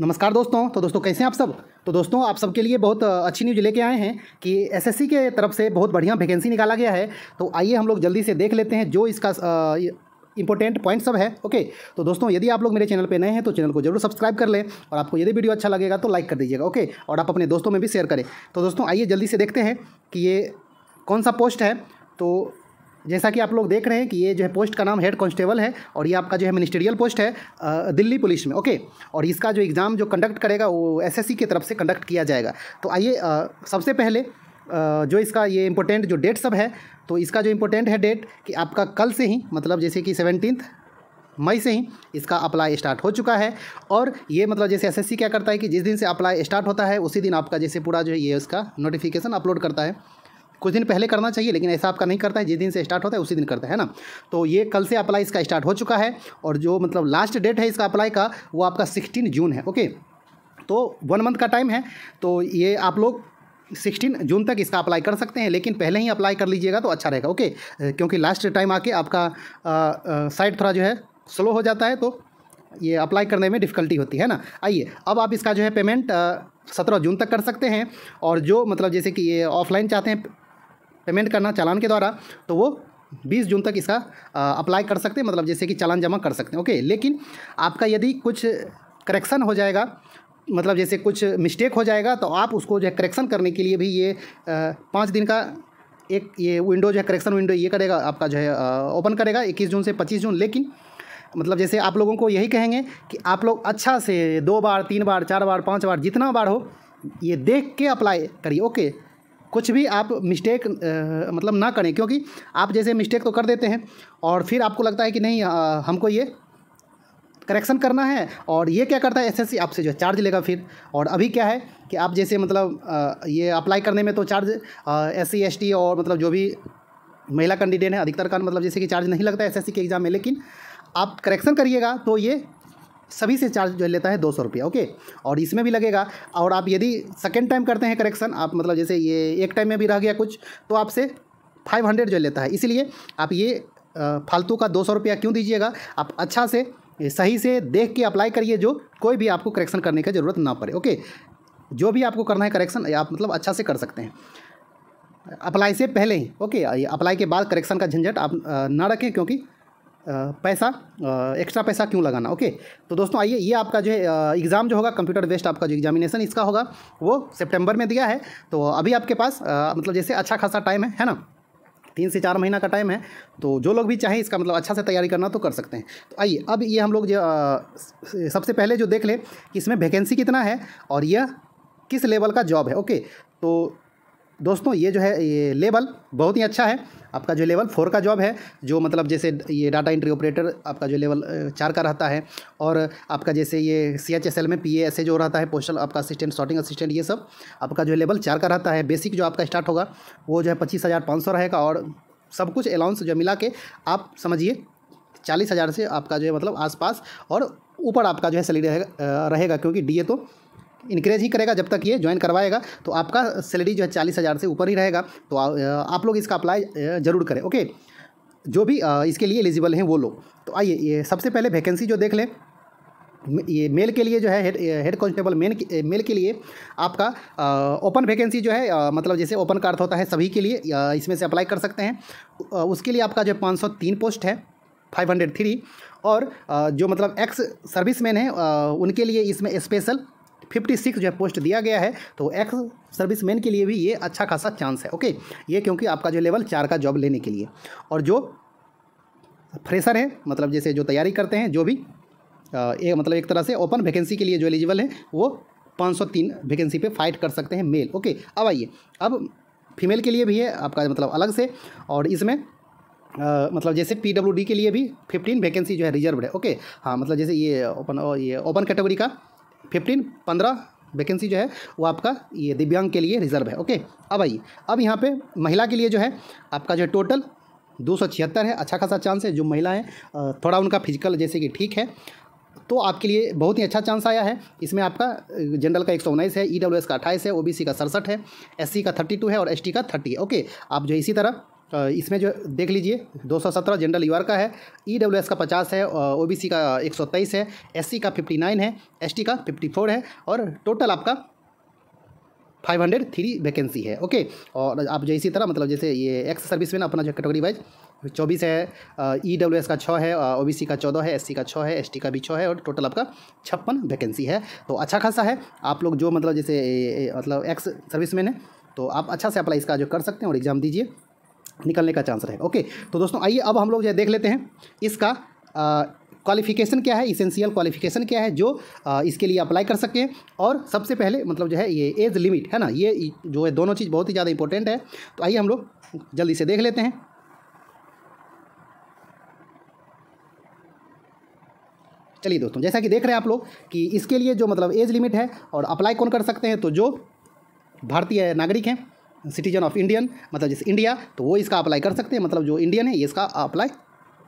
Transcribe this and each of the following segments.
नमस्कार दोस्तों तो दोस्तों कैसे हैं आप सब तो दोस्तों आप सबके लिए बहुत अच्छी न्यूज लेके आए हैं कि एसएससी के तरफ से बहुत बढ़िया वैकेंसी निकाला गया है तो आइए हम लोग जल्दी से देख लेते हैं जो इसका इंपॉर्टेंट पॉइंट सब है ओके तो दोस्तों यदि आप लोग मेरे चैनल पर नए हैं तो चैनल को जरूर सब्सक्राइब कर लें और आपको यदि वीडियो अच्छा लगेगा तो लाइक कर दीजिएगा ओके और आप अपने दोस्तों में भी शेयर करें तो दोस्तों आइए जल्दी से देखते हैं कि ये कौन सा पोस्ट है तो जैसा कि आप लोग देख रहे हैं कि ये जो है पोस्ट का नाम हेड कांस्टेबल है और ये आपका जो है मिनिस्टेरियल पोस्ट है दिल्ली पुलिस में ओके और इसका जो एग्ज़ाम जो कंडक्ट करेगा वो एसएससी की तरफ से कंडक्ट किया जाएगा तो आइए सबसे पहले जो इसका ये इम्पोर्टेंट जो डेट सब है तो इसका जो इम्पोर्टेंट है डेट कि आपका कल से ही मतलब जैसे कि सेवनटीन्थ मई से ही इसका अप्लाई स्टार्ट हो चुका है और ये मतलब जैसे एसएससी क्या करता है कि जिस दिन से अप्लाई स्टार्ट होता है उसी दिन आपका जैसे पूरा जो है ये उसका नोटिफिकेशन अपलोड करता है कुछ दिन पहले करना चाहिए लेकिन ऐसा आपका नहीं करता है जिस दिन से स्टार्ट होता है उसी दिन करता है ना तो ये कल से अप्लाई इसका स्टार्ट हो चुका है और जो मतलब लास्ट डेट है इसका अप्लाई का वो आपका सिक्सटीन जून है ओके तो वन मंथ का टाइम है तो ये आप लोग सिक्सटीन जून तक इसका अप्लाई कर सकते हैं लेकिन पहले ही अप्लाई कर लीजिएगा तो अच्छा रहेगा ओके क्योंकि लास्ट टाइम आके आपका साइट थोड़ा जो है स्लो हो जाता है तो ये अप्लाई करने में डिफ़िकल्टी होती है ना आइए अब आप इसका जो है पेमेंट सत्रह जून तक कर सकते हैं और जो मतलब जैसे कि ये ऑफलाइन चाहते हैं पेमेंट करना चालान के द्वारा तो वो बीस जून तक इसका अप्लाई कर सकते हैं मतलब जैसे कि चालान जमा कर सकते हैं ओके लेकिन आपका यदि कुछ करेक्शन हो जाएगा मतलब जैसे कुछ मिस्टेक हो जाएगा तो आप उसको जो है करेक्शन करने के लिए भी ये पाँच दिन का एक ये विंडो जो है करेक्शन विंडो ये करेगा आपका जो है ओपन करेगा इक्कीस जून से पच्चीस जून लेकिन मतलब जैसे आप लोगों को यही कहेंगे कि आप लोग अच्छा से दो बार तीन बार चार बार पाँच बार जितना बार हो ये देख के अप्लाई करिए ओके कुछ भी आप मिस्टेक मतलब ना करें क्योंकि आप जैसे मिस्टेक तो कर देते हैं और फिर आपको लगता है कि नहीं आ, हमको ये करेक्शन करना है और ये क्या करता है एसएससी आपसे जो चार्ज लेगा फिर और अभी क्या है कि आप जैसे मतलब आ, ये अप्लाई करने में तो चार्ज एस सी और मतलब जो भी महिला कैंडिडेट है अधिकतर का मतलब जैसे कि चार्ज नहीं लगता एस के एग्ज़ाम में लेकिन आप करेक्शन करिएगा तो ये सभी से चार्ज जो लेता है दो सौ रुपया ओके और इसमें भी लगेगा और आप यदि सेकेंड टाइम करते हैं करेक्शन आप मतलब जैसे ये एक टाइम में भी रह गया कुछ तो आपसे फाइव हंड्रेड जो लेता है इसलिए आप ये फालतू का दो सौ रुपया क्यों दीजिएगा आप अच्छा से सही से देख के अप्लाई करिए जो कोई भी आपको करेक्शन करने की ज़रूरत ना पड़े ओके जो भी आपको करना है करेक्शन आप मतलब अच्छा से कर सकते हैं अप्लाई से पहले ही ओके अप्लाई के बाद करेक्शन का झंझट आप ना रखें क्योंकि पैसा एक्स्ट्रा पैसा क्यों लगाना ओके तो दोस्तों आइए ये आपका जो है एग्ज़ाम जो होगा कंप्यूटर बेस्ड आपका जो एग्जामिनेशन इसका होगा वो सितंबर में दिया है तो अभी आपके पास आ, मतलब जैसे अच्छा खासा टाइम है है ना तीन से चार महीना का टाइम है तो जो लोग भी चाहें इसका मतलब अच्छा से तैयारी करना तो कर सकते हैं तो आइए अब ये हम लोग जो सबसे पहले जो देख लें कि इसमें वैकेंसी कितना है और यह किस लेवल का जॉब है ओके तो दोस्तों ये जो है ये लेवल बहुत ही अच्छा है आपका जो लेवल फोर का जॉब है जो मतलब जैसे ये डाटा एंट्री ऑपरेटर आपका जो लेवल चार का रहता है और आपका जैसे ये सी एच एस एल में पी एस ए जो रहता है पोस्टल आपका असिस्टेंट शॉर्टिंग असिस्टेंट ये सब आपका जो लेवल चार का रहता है बेसिक जो आपका स्टार्ट होगा वो जो है पच्चीस हज़ार पाँच सौ रहेगा और सब कुछ अलाउंस जो मिला के आप समझिए चालीस हज़ार से आपका जो है मतलब आसपास और ऊपर आपका जो है सैलरी रहेगा रहेगा क्योंकि ए तो इंक्रेज ही करेगा जब तक ये ज्वाइन करवाएगा तो आपका सैलरी जो है चालीस हज़ार से ऊपर ही रहेगा तो आ, आप लोग इसका अप्लाई ज़रूर करें ओके जो भी आ, इसके लिए एलिजिबल हैं वो लोग तो आइए ये सबसे पहले वैकेंसी जो देख लें ये मेल के लिए जो है head head constable men male के लिए आपका ओपन वैकेंसी जो है आ, मतलब जैसे ओपन कार्ड होता है सभी के लिए इसमें से अप्लाई कर सकते हैं उसके लिए आपका जो पाँच सौ तीन पोस्ट है फाइव हंड्रेड थ्री और जो मतलब एक्स सर्विस मैन है उनके लिए इसमें स्पेशल फिफ्टी सिक्स जो है पोस्ट दिया गया है तो एक्स सर्विसमैन के लिए भी ये अच्छा खासा चांस है ओके ये क्योंकि आपका जो लेवल चार का जॉब लेने के लिए और जो फ्रेशर है मतलब जैसे जो तैयारी करते हैं जो भी ए, मतलब एक तरह से ओपन वैकेंसी के लिए जो एलिजिबल है वो 503 वैकेंसी पे फाइट कर सकते हैं मेल ओके अब आइए अब फीमेल के लिए भी है आपका मतलब अलग से और इसमें आ, मतलब जैसे पीडब्ल्यूडी के लिए भी फिफ्टीन वैकेंसी जो है रिजर्व है ओके हाँ मतलब जैसे ये ओपन ये ओपन कैटेगरी का फिफ्टीन पंद्रह वैकेंसी जो है वो आपका ये दिव्यांग के लिए रिजर्व है ओके अब आइए अब यहाँ पे महिला के लिए जो है आपका जो टोटल दो सौ छिहत्तर है अच्छा खासा चांस है जो महिलाएं थोड़ा उनका फिजिकल जैसे कि ठीक है तो आपके लिए बहुत ही अच्छा चांस आया है इसमें आपका जनरल का एक है ई e का अट्ठाईस है ओ का सड़सठ है एस का थर्टी है और एस का थर्टी ओके आप जो इसी तरह इसमें जो देख लीजिए 217 जनरल यूआर का है ई e का 50 है ओ का 123 है एससी का 59 है एसटी का 54 है और टोटल आपका five hundred three vacancy okay ओके और आप जो इसी तरह मतलब जैसे ये एक्स सर्विस में ना अपना जो कैटेगरी वाइज चौबीस है ई डब्ल्यू एस का छः है ओ बी सी का चौदह है एस सी का छः है एस टी का भी छः है और टोटल आपका छप्पन वैकेंसी है तो अच्छा खासा है आप लोग जो मतलब जैसे मतलब एक्स सर्विस मैन है तो आप अच्छा से अप्लाई इसका जो कर सकते हैं और एग्ज़ाम दीजिए निकलने का चांस रहेगा ओके तो दोस्तों आइए अब हम लोग जो देख लेते हैं इसका क्वालिफिकेशन क्या है इसेंशियल क्वालिफिकेशन क्या है जो आ, इसके लिए अप्लाई कर सकें और सबसे पहले मतलब जो है ये एज लिमिट है ना ये जो है दोनों चीज़ बहुत ही ज़्यादा इंपॉर्टेंट है तो आइए हम लोग जल्दी से देख लेते हैं चलिए दोस्तों जैसा कि देख रहे हैं आप लोग कि इसके लिए जो मतलब एज लिमिट है और अप्लाई कौन कर सकते हैं तो जो भारतीय नागरिक हैं सिटीजन ऑफ इंडियन मतलब जैसे इंडिया तो वो इसका अप्लाई कर सकते हैं मतलब जो इंडियन है ये इसका अप्लाई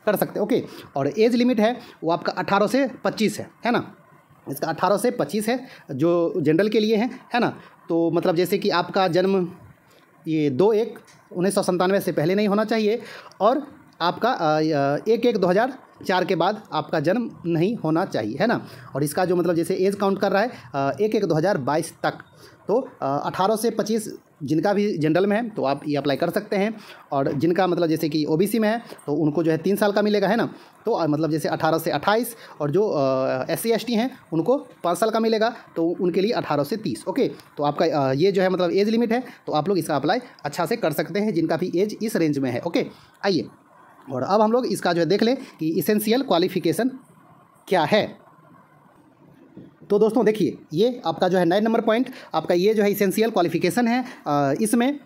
कर सकते हैं ओके और एज लिमिट है वो आपका अट्ठारह से पच्चीस है है ना इसका अट्ठारह से पच्चीस है जो जनरल के लिए है है ना तो मतलब जैसे कि आपका जन्म ये दो एक उन्नीस सौ से पहले नहीं होना चाहिए और आपका एक एक दो हज़ार चार के बाद आपका जन्म नहीं होना चाहिए है ना और इसका जो मतलब जैसे एज काउंट कर रहा है एक एक दो हज़ार बाईस तक तो अठारह से पच्चीस जिनका भी जनरल में है तो आप ये अप्लाई कर सकते हैं और जिनका मतलब जैसे कि ओबीसी में है तो उनको जो है तीन साल का मिलेगा है ना तो मतलब जैसे अठारह से अट्ठाईस और जो एस सी एस टी हैं उनको पाँच साल का मिलेगा तो उनके लिए अठारह से तीस ओके तो आपका ये जो है मतलब एज लिमिट है तो आप लोग इसका अप्लाई अच्छा से कर सकते हैं जिनका भी एज इस रेंज में है ओके आइए और अब हम लोग इसका जो है देख लें कि इसेंशियल क्वालिफिकेशन क्या है तो दोस्तों देखिए ये आपका जो है नाइन नंबर पॉइंट आपका ये जो है इसेंशियल क्वालिफिकेशन है इसमें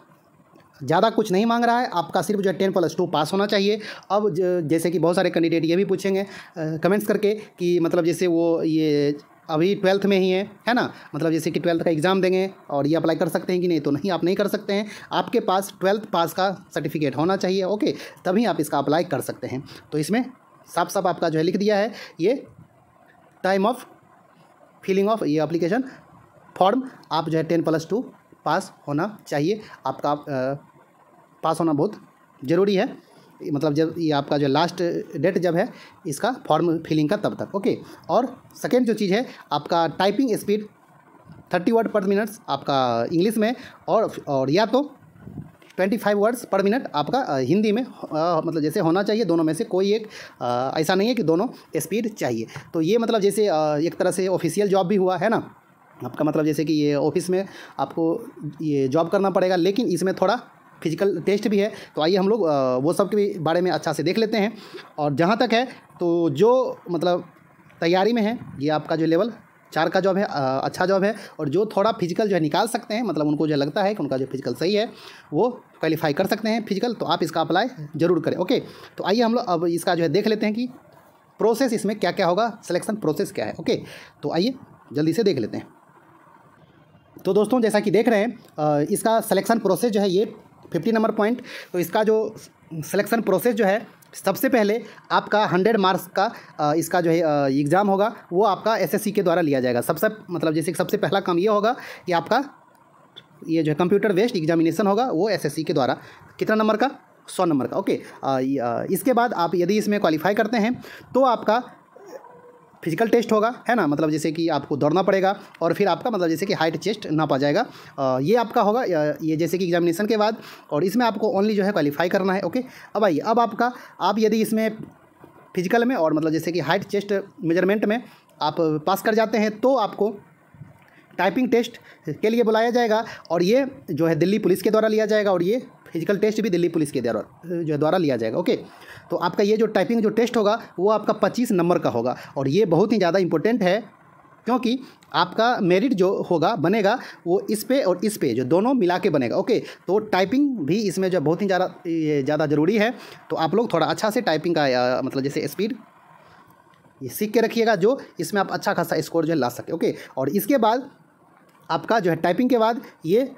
ज़्यादा कुछ नहीं मांग रहा है आपका सिर्फ जो है टेन प्लस टू पास होना चाहिए अब जैसे कि बहुत सारे कैंडिडेट ये भी पूछेंगे कमेंट्स करके कि मतलब जैसे वो ये अभी ट्वेल्थ में ही है है ना मतलब जैसे कि ट्वेल्थ का एग्ज़ाम देंगे और ये अप्लाई कर सकते हैं कि नहीं तो नहीं आप नहीं कर सकते हैं आपके पास ट्वेल्थ पास का सर्टिफिकेट होना चाहिए ओके तभी आप इसका अप्लाई कर सकते हैं तो इसमें साफ साफ आपका जो है लिख दिया है ये टाइम ऑफ फिलिंग ऑफ ये अप्लीकेशन फॉर्म आप जो है टेन प्लस टू पास होना चाहिए आपका आ, पास होना बहुत ज़रूरी है मतलब जब ये आपका जो लास्ट डेट जब है इसका फॉर्म फिलिंग का तब तक ओके और सेकेंड जो चीज़ है आपका typing speed thirty word per minutes आपका इंग्लिश में और और या तो twenty five words per minute आपका हिंदी में आ, मतलब जैसे होना चाहिए दोनों में से कोई एक आ, ऐसा नहीं है कि दोनों स्पीड चाहिए तो ये मतलब जैसे आ, एक तरह से ऑफिशियल जॉब भी हुआ है ना आपका मतलब जैसे कि ये ऑफिस में आपको ये जॉब करना पड़ेगा लेकिन इसमें थोड़ा फिजिकल टेस्ट भी है तो आइए हम लोग वो सब के बारे में अच्छा से देख लेते हैं और जहाँ तक है तो जो मतलब तैयारी में है ये आपका जो लेवल चार का जॉब है अच्छा जॉब है और जो थोड़ा फिजिकल जो है निकाल सकते हैं मतलब उनको जो लगता है कि उनका जो फिजिकल सही है वो क्वालिफाई कर सकते हैं फिजिकल तो आप इसका अप्लाई ज़रूर करें ओके तो आइए हम लोग अब इसका जो है देख लेते हैं कि प्रोसेस इसमें क्या क्या होगा सिलेक्शन प्रोसेस क्या है ओके तो आइए जल्दी से देख लेते हैं तो दोस्तों जैसा कि देख रहे हैं इसका सलेक्शन प्रोसेस जो है ये फिफ्टी नंबर पॉइंट तो इसका जो सिलेक्शन प्रोसेस जो है सबसे पहले आपका हंड्रेड मार्क्स का इसका जो है एग्ज़ाम होगा वो आपका एसएससी के द्वारा लिया जाएगा सबसे मतलब जैसे सबसे पहला काम ये होगा कि आपका ये जो है कंप्यूटर बेस्ड एग्जामिनेशन होगा वो एसएससी के द्वारा कितना नंबर का सौ नंबर का ओके आ, इसके बाद आप यदि इसमें क्वालिफाई करते हैं तो आपका फिजिकल टेस्ट होगा है ना मतलब जैसे कि आपको दौड़ना पड़ेगा और फिर आपका मतलब जैसे कि हाइट चेस्ट ना पा जाएगा आ, ये आपका होगा ये जैसे कि एग्जामिनेशन के बाद और इसमें आपको ओनली जो है क्वालिफाई करना है ओके अब आइए अब आपका आप यदि इसमें फिजिकल में और मतलब जैसे कि हाइट चेस्ट मेजरमेंट में आप पास कर जाते हैं तो आपको टाइपिंग टेस्ट के लिए बुलाया जाएगा और ये जो है दिल्ली पुलिस के द्वारा लिया जाएगा और ये फिजिकल टेस्ट भी दिल्ली पुलिस के द्वारा जो है द्वारा लिया जाएगा ओके तो आपका ये जो टाइपिंग जो टेस्ट होगा वो आपका पच्चीस नंबर का होगा और ये बहुत ही ज़्यादा इंपॉर्टेंट है क्योंकि आपका मेरिट जो होगा बनेगा वो इस पे और इस पे जो दोनों मिला के बनेगा ओके तो टाइपिंग भी इसमें जो बहुत ही ज़्यादा ज़्यादा ज़रूरी है तो आप लोग थोड़ा अच्छा से टाइपिंग का मतलब जैसे स्पीड ये सीख के रखिएगा जो इसमें आप अच्छा खासा स्कोर जो है ला सके ओके और इसके बाद आपका जो है टाइपिंग के बाद ये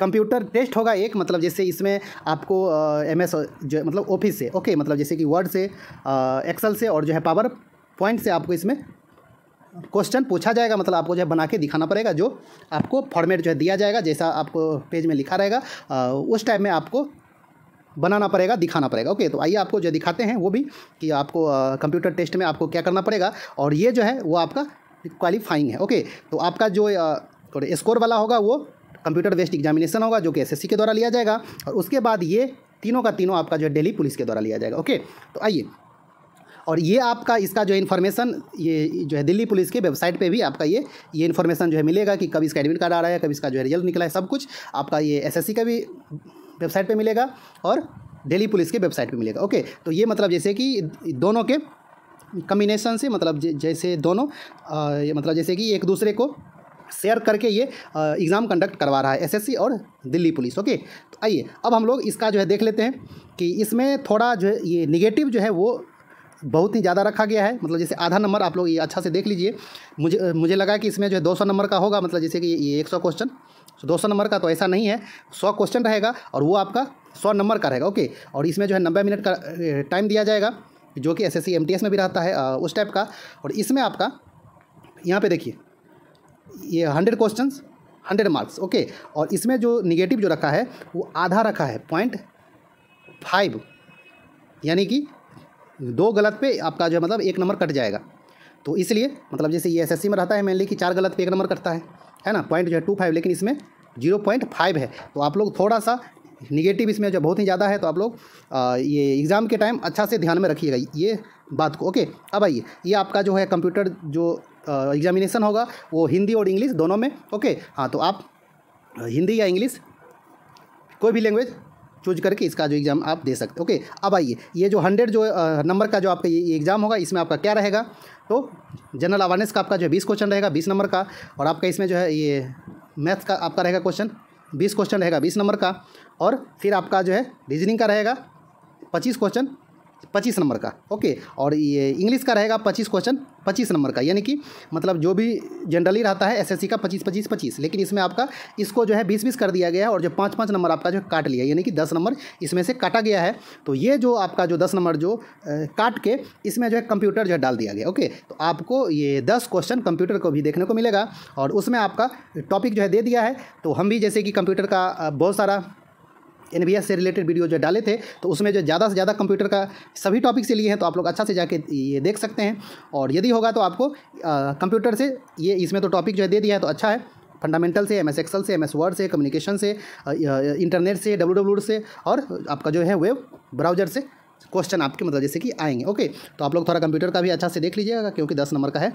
कंप्यूटर टेस्ट होगा एक मतलब जैसे इसमें आपको एम एस जो मतलब ऑफिस से ओके मतलब जैसे कि वर्ड से एक्सेल से और जो है पावर पॉइंट से आपको इसमें क्वेश्चन पूछा जाएगा मतलब आपको जो है बना के दिखाना पड़ेगा जो आपको फॉर्मेट जो है दिया जाएगा जैसा आपको पेज में लिखा रहेगा उस टाइप में आपको बनाना पड़ेगा दिखाना पड़ेगा ओके तो आइए आपको जो दिखाते हैं वो भी कि आपको कंप्यूटर टेस्ट में आपको क्या करना पड़ेगा और ये जो है वो आपका क्वालिफाइंग है ओके तो आपका जो और तो स्कोर वाला होगा वो कंप्यूटर बेस्ड एग्जामिनेशन होगा जो कि एस के द्वारा लिया जाएगा और उसके बाद ये तीनों का तीनों आपका जो है डेली पुलिस के द्वारा लिया जाएगा ओके तो आइए और ये आपका इसका जो इन्फॉर्मेशन ये जो है दिल्ली पुलिस के वेबसाइट पे भी आपका ये ये इन्फॉर्मेशन जो है मिलेगा कि कब इसका एडमिट कार्ड आ रहा है कब इसका जो है रिजल्ट निकला है सब कुछ आपका ये एसएससी का भी वेबसाइट पे मिलेगा और दिल्ली पुलिस के वेबसाइट पे मिलेगा ओके तो ये मतलब जैसे कि दोनों के कम्बिनेशन से मतलब जैसे दोनों आ, मतलब जैसे कि एक दूसरे को शेयर करके ये एग्ज़ाम कंडक्ट करवा रहा है एसएससी और दिल्ली पुलिस ओके तो आइए अब हम लोग इसका जो है देख लेते हैं कि इसमें थोड़ा जो है ये निगेटिव जो है वो बहुत ही ज़्यादा रखा गया है मतलब जैसे आधा नंबर आप लोग ये अच्छा से देख लीजिए मुझे मुझे लगा कि इसमें जो है सौ नंबर का होगा मतलब जैसे कि ये सौ क्वेश्चन तो सौ नंबर का तो ऐसा नहीं है सौ क्वेश्चन रहेगा और वो आपका सौ नंबर का रहेगा ओके और इसमें जो है नब्बे मिनट का टाइम दिया जाएगा जो कि एस एस में भी रहता है उस टाइप का और इसमें आपका यहाँ पे देखिए ये hundred question hundred marks okay और इसमें जो निगेटिव जो रखा है वो आधा रखा है पॉइंट फाइव यानी कि दो गलत पे आपका जो है मतलब एक नंबर कट जाएगा तो इसलिए मतलब जैसे ये एसएससी में रहता है मैंने कि चार गलत पे एक नंबर कटता है है ना पॉइंट जो है टू फाइव लेकिन इसमें जीरो पॉइंट फाइव है तो आप लोग थोड़ा सा निगेटिव इसमें जो बहुत ही ज़्यादा है तो आप लोग आ, ये एग्ज़ाम के टाइम अच्छा से ध्यान में रखिएगा ये बात को ओके अब आइए ये आपका जो है कंप्यूटर जो एग्जामिनेशन होगा वो हिंदी और इंग्लिश दोनों में ओके हाँ तो आप हिंदी या इंग्लिश कोई भी लैंग्वेज चूज करके इसका जो एग्ज़ाम आप दे सकते ओके अब आइए ये जो हंड्रेड जो नंबर का जो आपका ये एग्ज़ाम होगा इसमें आपका क्या रहेगा तो जनरल अवेयरनेस का आपका जो है बीस क्वेश्चन रहेगा बीस नंबर का और आपका इसमें जो है ये मैथ्स का आपका रहेगा क्वेश्चन बीस क्वेश्चन रहेगा बीस नंबर का और फिर आपका जो है रीजनिंग का रहेगा पच्चीस क्वेश्चन पच्चीस नंबर का ओके और ये इंग्लिश का रहेगा पच्चीस क्वेश्चन पच्चीस नंबर का यानी कि मतलब जो भी जनरली रहता है एसएससी का पच्चीस पच्चीस पच्चीस लेकिन इसमें आपका इसको जो है बीस बीस कर दिया गया है और जो पाँच पाँच नंबर आपका जो काट लिया यानी कि दस नंबर इसमें से काटा गया है तो ये जो आपका जो दस नंबर जो काट के इसमें जो है कंप्यूटर जो है डाल दिया गया ओके तो आपको ये दस क्वेश्चन कंप्यूटर को भी देखने को मिलेगा और उसमें आपका टॉपिक जो है दे दिया है तो हम भी जैसे कि कंप्यूटर का बहुत सारा एन से रिलेटेड वीडियो जो डाले थे तो उसमें जो ज़्यादा से ज़्यादा कंप्यूटर का सभी टॉपिक से लिए हैं तो आप लोग अच्छा से जाके ये देख सकते हैं और यदि होगा तो आपको कंप्यूटर से ये इसमें तो टॉपिक जो है दे दिया है तो अच्छा है फंडामेंटल से एम एस एक्सल से एम एस वर्ड से कम्युनिकेशन से इंटरनेट से डब्ल्यू डब्ल्यू से और आपका जो है वेब ब्राउजर से क्वेश्चन आपके मतलब जैसे कि आएंगे ओके तो आप लोग थोड़ा कंप्यूटर का भी अच्छा से देख लीजिएगा क्योंकि दस नंबर का है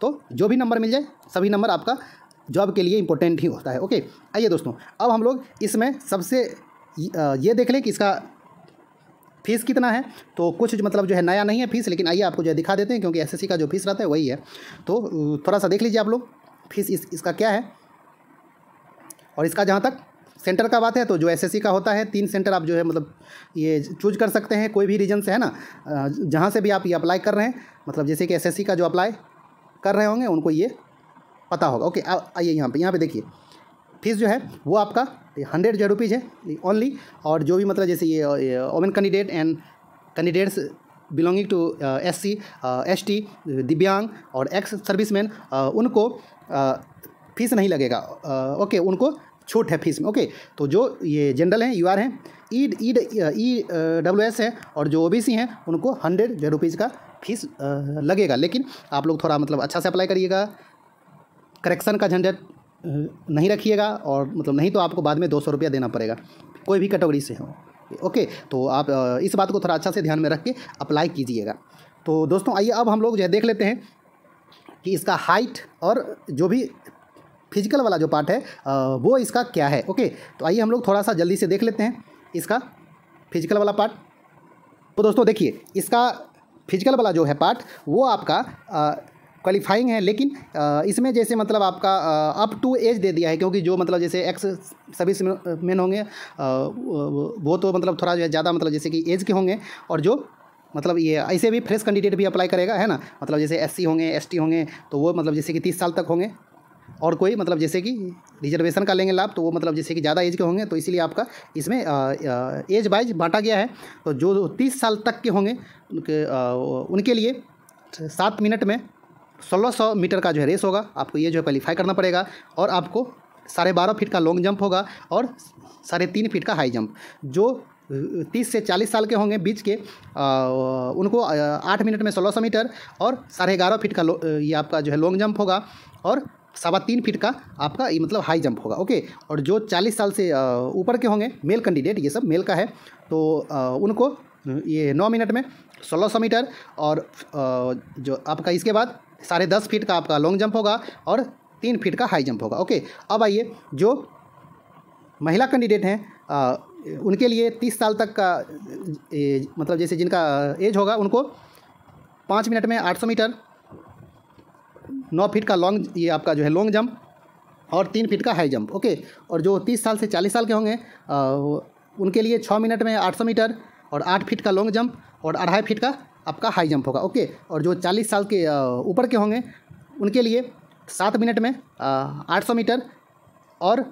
तो जो भी नंबर मिल जाए सभी नंबर आपका जॉब के लिए इंपॉर्टेंट ही होता है ओके आइए दोस्तों अब हम लोग इसमें सबसे ये देख लें कि इसका फीस कितना है तो कुछ जो मतलब जो है नया नहीं है फीस लेकिन आइए आपको जो है दिखा देते हैं क्योंकि एसएससी का जो फीस रहता है वही है तो थोड़ा सा देख लीजिए आप लोग फीस इस, इसका क्या है और इसका जहाँ तक सेंटर का बात है तो जो एसएससी का होता है तीन सेंटर आप जो है मतलब ये चूज कर सकते हैं कोई भी रीजन से है ना जहाँ से भी आप ये अप्लाई कर रहे हैं मतलब जैसे कि एसएससी का जो अप्लाई कर रहे होंगे उनको ये पता होगा ओके आइए यहाँ पे यहाँ पे देखिए फीस जो है वो आपका हंड्रेड जो रुपीज़ है ओनली और जो भी मतलब जैसे ये women candidate and candidates belonging to S C S T दिव्यांग और एक्स सर्विसमैन uh, उनको uh, फीस नहीं लगेगा ओके uh, उनको छूट है फीस में ओके तो जो ये जनरल हैं यू आर हैं ई ई ई डब्ल्यू एस हैं और जो ओ बी सी हैं उनको हंड्रेड रुपीज़ का फीस लगेगा लेकिन आप लोग थोड़ा मतलब अच्छा से अप्लाई करिएगा करेक्शन का झंझट नहीं रखिएगा और मतलब नहीं तो आपको बाद में दो सौ रुपया देना पड़ेगा कोई भी कैटेगरी से हो ओके तो आप इस बात को थोड़ा अच्छा से ध्यान में रख के अप्लाई कीजिएगा तो दोस्तों आइए अब हम लोग जो है देख लेते हैं कि इसका हाइट और जो भी फिजिकल वाला जो पार्ट है वो इसका क्या है ओके तो आइए हम लोग थोड़ा सा जल्दी से देख लेते हैं इसका फिजिकल वाला पार्ट तो दोस्तों देखिए इसका फिजिकल वाला जो है पार्ट वो आपका क्वालिफाइंग है लेकिन इसमें जैसे मतलब आपका अप टू एज दे दिया है क्योंकि जो मतलब जैसे एक्स सर्विस मैन होंगे वो तो मतलब थोड़ा जो है ज़्यादा मतलब जैसे कि एज के होंगे और जो मतलब ये ऐसे भी फ्रेश कैंडिडेट भी अप्लाई करेगा है ना मतलब जैसे एससी होंगे एसटी होंगे तो वो मतलब जैसे कि तीस साल तक होंगे और कोई मतलब जैसे कि रिजर्वेशन का लेंगे लाभ तो वो मतलब जैसे कि ज़्यादा एज के होंगे तो इसीलिए आपका इसमें एज वाइज बांटा गया है तो जो तीस साल तक के होंगे उनके, उनके लिए सात मिनट में सोलह मीटर का जो है रेस होगा आपको ये जो है क्वालीफाई करना पड़ेगा और आपको साढ़े बारह फीट का लॉन्ग जंप होगा और साढ़े तीन फीट का हाई जंप जो तीस से चालीस साल के होंगे बीच के आ, उनको आठ मिनट में सोलह सौ मीटर और साढ़े ग्यारह फीट का ये आपका जो है लॉन्ग जंप होगा और सवा तीन फीट का आपका ये मतलब हाई जंप होगा ओके और जो चालीस साल से ऊपर के होंगे मेल कैंडिडेट ये सब मेल का है तो आ, उनको ये नौ मिनट में सोलह सौ मीटर और आ, जो आपका इसके बाद साढ़े दस फीट का आपका लॉन्ग जंप होगा और तीन फीट का हाई जंप होगा ओके अब आइए जो महिला कैंडिडेट हैं उनके लिए तीस साल तक का ए, मतलब जैसे जिनका एज होगा उनको पाँच मिनट में आठ सौ मीटर नौ फीट का लॉन्ग ये आपका जो है लॉन्ग जंप और तीन फीट का हाई जंप ओके और जो तीस साल से चालीस साल के होंगे उनके लिए छः मिनट में आठ सौ मीटर और आठ फीट का लॉन्ग जंप और अढ़ाई फीट का आपका हाई जंप होगा ओके और जो चालीस साल के ऊपर के होंगे उनके लिए सात मिनट में आठ सौ मीटर और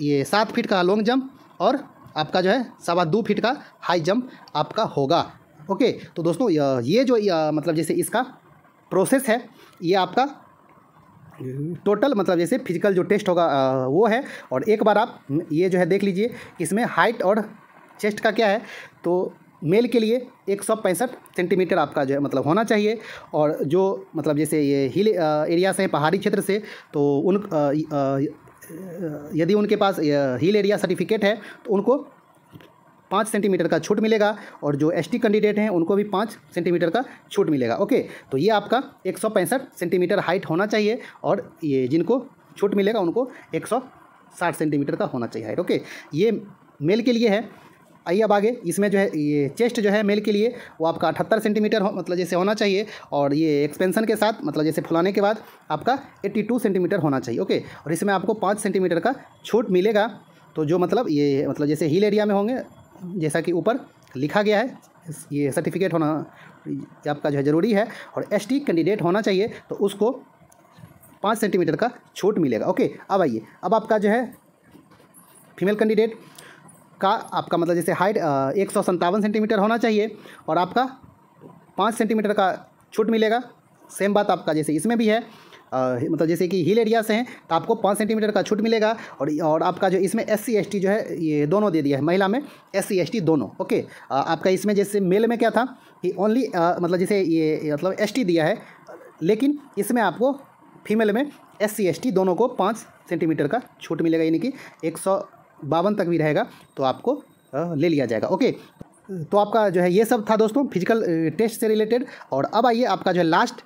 ये सात फीट का लॉन्ग जंप और आपका जो है सवा दो फीट का हाई जंप आपका होगा ओके तो दोस्तों ये जो मतलब जैसे इसका प्रोसेस है ये आपका टोटल मतलब जैसे फिजिकल जो टेस्ट होगा वो है और एक बार आप ये जो है देख लीजिए इसमें हाइट और चेस्ट का क्या है तो मेल के लिए एक सौ पैंसठ सेंटीमीटर आपका जो है मतलब होना चाहिए और जो मतलब जैसे ये हिल एरिया से पहाड़ी क्षेत्र से तो उन यदि उनके पास हिल एरिया सर्टिफिकेट है तो उनको पाँच सेंटीमीटर का छूट मिलेगा और जो एसटी कैंडिडेट हैं उनको भी पाँच सेंटीमीटर का छूट मिलेगा ओके तो ये आपका एक सौ पैंसठ सेंटीमीटर हाइट होना चाहिए और ये जिनको छूट मिलेगा उनको एक सौ साठ सेंटीमीटर का होना चाहिए हाइट ओके ये मेल के लिए है आइए अब आगे इसमें जो है ये चेस्ट जो है मेल के लिए वो आपका अठहत्तर सेंटीमीटर हो मतलब जैसे होना चाहिए और ये एक्सपेंसन के साथ मतलब जैसे फुलाने के बाद आपका एट्टी टू सेंटीमीटर होना चाहिए ओके और इसमें आपको पाँच सेंटीमीटर का छूट मिलेगा तो जो मतलब ये मतलब जैसे हिल एरिया में होंगे जैसा कि ऊपर लिखा गया है ये सर्टिफिकेट होना आपका जो है ज़रूरी है और एस कैंडिडेट होना चाहिए तो उसको पाँच सेंटीमीटर का छूट मिलेगा ओके अब आइए अब आपका जो है फीमेल कैंडिडेट आपका आपका मतलब जैसे हाइट एक सौ सत्तावन सेंटीमीटर होना चाहिए और आपका पाँच सेंटीमीटर का छूट मिलेगा सेम बात आपका जैसे इसमें भी है आ, मतलब जैसे कि हिल एरिया से हैं तो आपको पाँच सेंटीमीटर का छूट मिलेगा और और आपका जो इसमें एस सी जो है ये दोनों दे दिया है महिला में एस सी दोनों ओके आ, आपका इसमें जैसे मेल में क्या था कि ओनली मतलब जैसे ये मतलब एस दिया है लेकिन इसमें आपको फीमेल में एस सी दोनों को पाँच सेंटीमीटर का छूट मिलेगा यानी कि एक सौ बावन तक भी रहेगा तो आपको ले लिया जाएगा ओके तो आपका जो है ये सब था दोस्तों फिजिकल टेस्ट से रिलेटेड और अब आइए आपका जो है लास्ट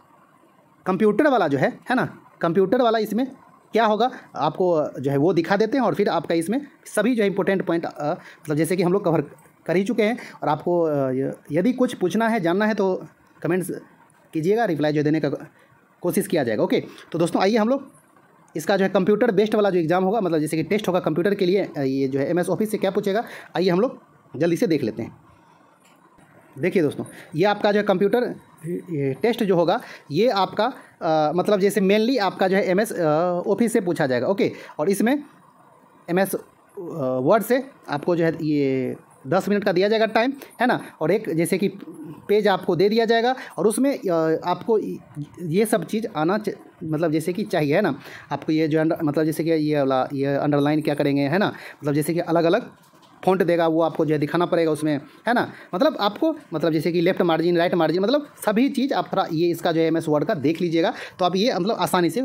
कंप्यूटर वाला जो है है ना कंप्यूटर वाला इसमें क्या होगा आपको जो है वो दिखा देते हैं और फिर आपका इसमें सभी जो है इंपॉर्टेंट पॉइंट मतलब जैसे कि हम लोग कवर कर ही चुके हैं और आपको यदि कुछ पूछना है जानना है तो कमेंट्स कीजिएगा रिप्लाई जो देने का कोशिश किया जाएगा ओके तो दोस्तों आइए हम लोग इसका जो है कंप्यूटर बेस्ड वाला जो एग्ज़ाम होगा मतलब जैसे कि टेस्ट होगा कंप्यूटर के लिए ये जो है एम ऑफिस से क्या पूछेगा आइए हम लोग जल्दी से देख लेते हैं देखिए दोस्तों ये आपका जो है कंप्यूटर टेस्ट जो होगा ये आपका आ, मतलब जैसे मेनली आपका जो है एम ऑफिस से पूछा जाएगा ओके और इसमें एम वर्ड से आपको जो है ये दस मिनट का दिया जाएगा टाइम है ना और एक जैसे कि पेज आपको दे दिया जाएगा और उसमें आपको ये सब चीज़ आना मतलब जैसे कि चाहिए है ना आपको ये जो मतलब जैसे कि ये वाला ये अंडरलाइन क्या करेंगे है ना मतलब जैसे कि अलग अलग फॉन्ट देगा वो आपको जो है दिखाना पड़ेगा उसमें है ना मतलब आपको मतलब जैसे कि लेफ्ट मार्जिन राइट मार्जिन मतलब सभी चीज़ आप थोड़ा ये इसका जो है एम एस वर्ड का देख लीजिएगा तो आप ये मतलब आसानी से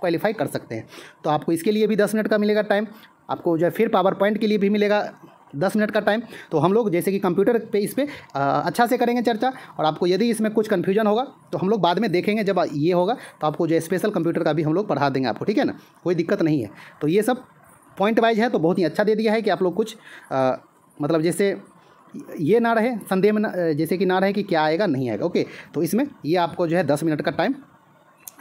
क्वालिफाई कर सकते हैं तो आपको इसके लिए भी दस मिनट का मिलेगा टाइम आपको जो है फिर पावर पॉइंट के लिए भी मिलेगा दस मिनट का टाइम तो हम लोग जैसे कि कंप्यूटर पे इस पर अच्छा से करेंगे चर्चा और आपको यदि इसमें कुछ कन्फ्यूजन होगा तो हम लोग बाद में देखेंगे जब ये होगा तो आपको जो स्पेशल कंप्यूटर का भी हम लोग पढ़ा देंगे आपको ठीक है ना कोई दिक्कत नहीं है तो ये सब पॉइंट वाइज है तो बहुत ही अच्छा दे दिया है कि आप लोग कुछ मतलब जैसे ये ना रहे संदेह में जैसे कि ना रहे कि क्या आएगा नहीं आएगा ओके तो इसमें ये आपको जो है दस मिनट का टाइम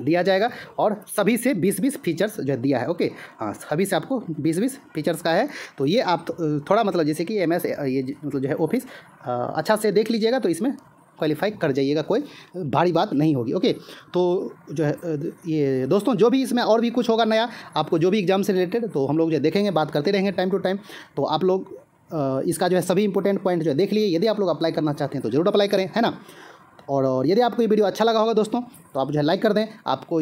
दिया जाएगा और सभी से 20-20 फीचर्स जो दिया है ओके हाँ सभी से आपको 20-20 फीचर्स का है तो ये आप तो, थोड़ा मतलब जैसे कि एम एस ये मतलब जो है ऑफिस अच्छा से देख लीजिएगा तो इसमें क्वालिफाई कर जाइएगा कोई भारी बात नहीं होगी ओके तो जो है ये दोस्तों जो भी इसमें और भी कुछ होगा नया आपको जो भी एग्ज़ाम से रिलेटेड तो हम लोग जो देखेंगे बात करते रहेंगे टाइम टू टाइम तो आप लोग इसका जो है सभी इंपॉर्टेंट पॉइंट जो है देख लिए यदि आप लोग अप्लाई करना चाहते हैं तो ज़रूर अप्लाई करें है ना और, और यदि आपको ये वीडियो अच्छा लगा होगा दोस्तों तो आप जो है लाइक कर दें आपको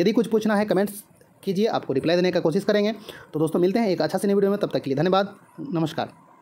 यदि कुछ पूछना है कमेंट्स कीजिए आपको रिप्लाई देने का कोशिश करेंगे तो दोस्तों मिलते हैं एक अच्छा से नई वीडियो में तब तक के लिए धन्यवाद नमस्कार